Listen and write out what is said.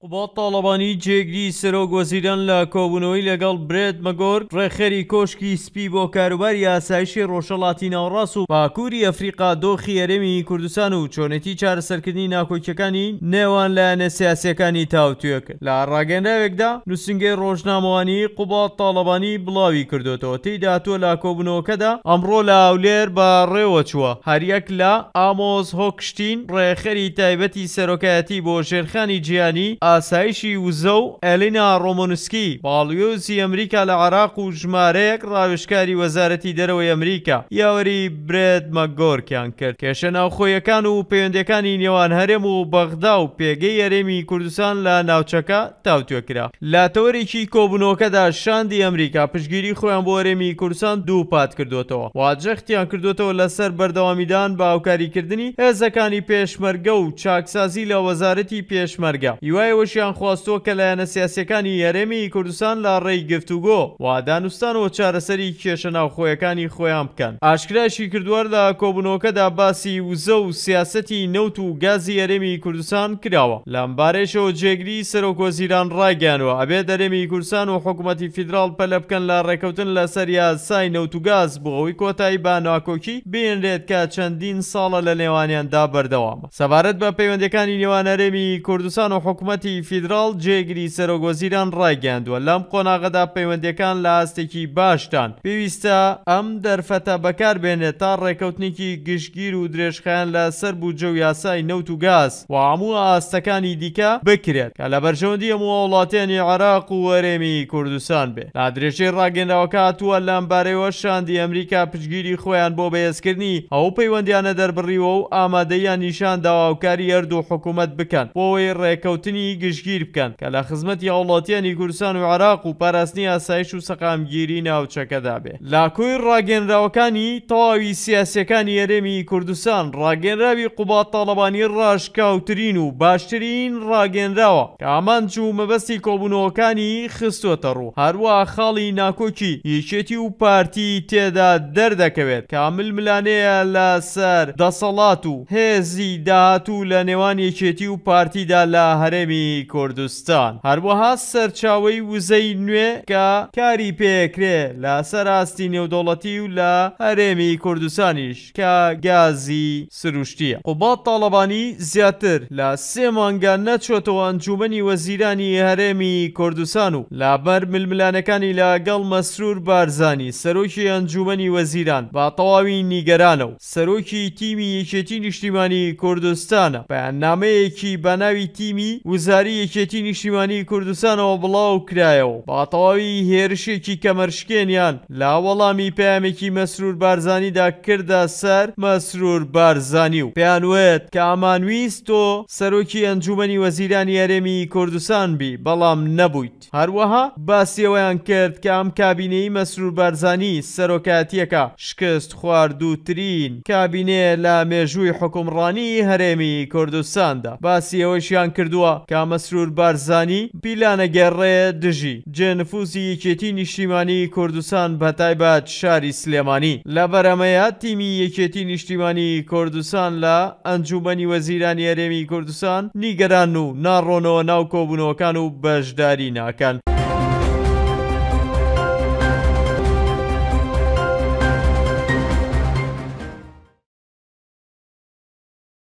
قوبات تاالبانی جێگری سەرۆک وەزیران لە کۆبوونەوەی لەگەڵ برێت مەگۆر ڕێخەری کۆشکی سپی بۆ کاروباری ئاسایشی ڕۆژەڵاتی ناوڕاست و پاکووری ئەفریقا دۆخی ئەرێمی کوردستان و چۆنەتی چارەسەرکردنی ناکۆکیەکانی نێوان لایەنە سیاسەکانی تاوتوێک لە ڕاگەنداوێکدا نووسنگی ڕۆژنامەوانی قوبات تاالبانی بڵاوی کردوێتەوە تێیداتوە لە کۆبوونەوەکەدا ئەمڕۆ لە هەولێر بە ڕێوە چووە هەریەک لە ئامۆز هۆکشتین ڕێخەری تایبەتی سەرۆکایەتی بۆ شێرخانی جیانی ئاسایشی وزە و ئەلینا ڕۆمۆنسکی باڵیۆزی ئەمریکا لە عراق و ژمارەیەک ڕاوشکاری وەزارەتی دەرەوەی ئەمریکا یاوەری برێت مەگۆرکیان کرد کێشە ناوخۆیەکان و پەیوەندەکانی نێوان هەرێم و بەغدا و پێگەی هەرێمی کوردستان لە ناوچەکە تاوتوێکرا لاتەوەرێکی کۆبنەوەکەدا شاندی ئەمریکا پشگیری خۆیان بۆ هەرێمی کوردستان دوو پات کردوێتەوە واجەختیان کردوێتەوە لەسەر بەردەوامیدان باوکاریکردنی هێزەکانی پێشمەرگە و چاکسازی لە وەزارەتی پێشمەرگە یوای ئەوەشیان خواستۆ کە لایەنە سیاسەکانی یارێمی کوردستان لە ڕێی گفتوگۆ وادانوستانەوە چارەسەری کێشە ناوخۆیەکانی خۆیان بکەن ئاشکراشی کردوار لە کۆبنەوەکەدا باسی وزە و سیاستی نەوت و گازی یارێمی کوردستان کراوە لەمبارێشەوە جێگری سەرۆکۆزیران ڕایگەانەوە ئەبێ دەرێمی کوردستان و حکوومەتی فیدرال پەلە بکەن لە ڕێکەوتن لە سەریا سای نەوت و گاز بۆ ئەوی کۆتایی باناکۆکی بێنرێت کە چەندین ساڵە لە نێوانیاندا بەردەوامە سەبارەت بە پەیوەندەکانی نێوانەرێمی کوردستان و حکوومەتی حکوومەتی فیدرال جێگری سەرۆگۆزیران ڕایگەاندووە لەم قۆناغدا پەیوەندەکان لە ئاستێکی باشتان پێویستە ئەم دەرفەتە بەکاربێنێت تا ڕێکەوتنێکی گشتگیر و درێژخیان لە سەر بوجە و یاسای نەوت و گاز و هەموو ئاستەکانی دیکە بکرێت کە لە بەرژەوەندی هەموو وڵاتێنی عراق و وەرێمی کوردستان بێ لا درێژەی ڕاگەندەوەکە هاتووە لەم بارەوە شاندی ئەمریکا پشگیری خۆیان بۆ بەهێزکردنی ئەو پەیوەندیانە دەربڕیەوە و ئامادەیان نیشان داواوکاری هەردوو حکوومەت بکەن بۆەوەی ڕێکەوتنی سەرۆکی گشتگیر بکەن کە لە خزمەتی هاوڵاتیانی کوردستان و عراق و پاراستنی ئاسایش و سەقامگیری ناوچەکەدا بێ لاکۆی ڕاگەنراوەکانی تەواوی سیاسەکانی یەرێمی کوردستان ڕاگەنراوی قوبات تاڵەبانی ڕاشکاوترین و باشترین ڕاگەنراوە کە ئامانچ و مەبەستی کۆبوونەوەکانی خستۆتە ڕوو هەروە خاڵی ناکۆکی یەکێتی و پارتی تێدا دەردەکەوێت کامل ملانەیە لە سەر دەسەڵات و هێزی داهات و لە نێوان یەکێتی و پارتیدا لە هەرێمی کوردستانی کوردستان هەروەها سەرچاوەی وزەی نوێ کە کاری پێکرێ لە سەراستی نێودۆڵەتی و لە هەرێمی کوردستانیش کە گازی سروشتیە قوبات تاالبانی زیاتر لە سێ مانگە نەچۆتەوە ئەنجومنی وەزیرانی هەرێمی کوردستان و لابەر ململانەکانی لە گەڵ مەسرور بارزانانی سەرۆکی ئەنجومنی وەزیران با تەواوی نیگەرانە و سەرۆکی تیمی یەکێتی نیشتیمانی کوردستانە بەیاننامەیەکی بەناوی تیمی وزار دیاری یەکێتی نیشتیمانی کوردستانەوە بڵاو کرایەوە باتەواوی هێرشێکی کەمەرشکێنیان لا وەڵامی پامێکی مەسرور بارزانیدا کردا سەر مەسرور بارزانی و پێیانوێت کە ئامانویست تۆ سەرۆکی ئەنجومنی وەزیرانی یارێمی کوردستان بی بەڵام نەبوویت هەروەها باسیەوەیان کرد کە ئەم کابینەی مەسرور بارزانی سەرۆکاتیەکە شکست خواردووترین کابینێ لە مێژووی حکومڕانی هەرێمی کوردستاندا باسی ئەوەشیان کردووە کە مەسرور بارزانی پیلانەگەڕێ دژی جێنفوسی یەکێتی نیشتیمانی کوردستان بەتایبەت شاری سلێمانی لە بەرەمەیە تیمی یەکێتی نیشتیمانی کوردستان لە ئەنجومەنی وەزیرانی ئەرێمی کوردستان نیگەران و ناڕۆنەوە ناو کۆبوونەوەکان و بەشداری ناکەن.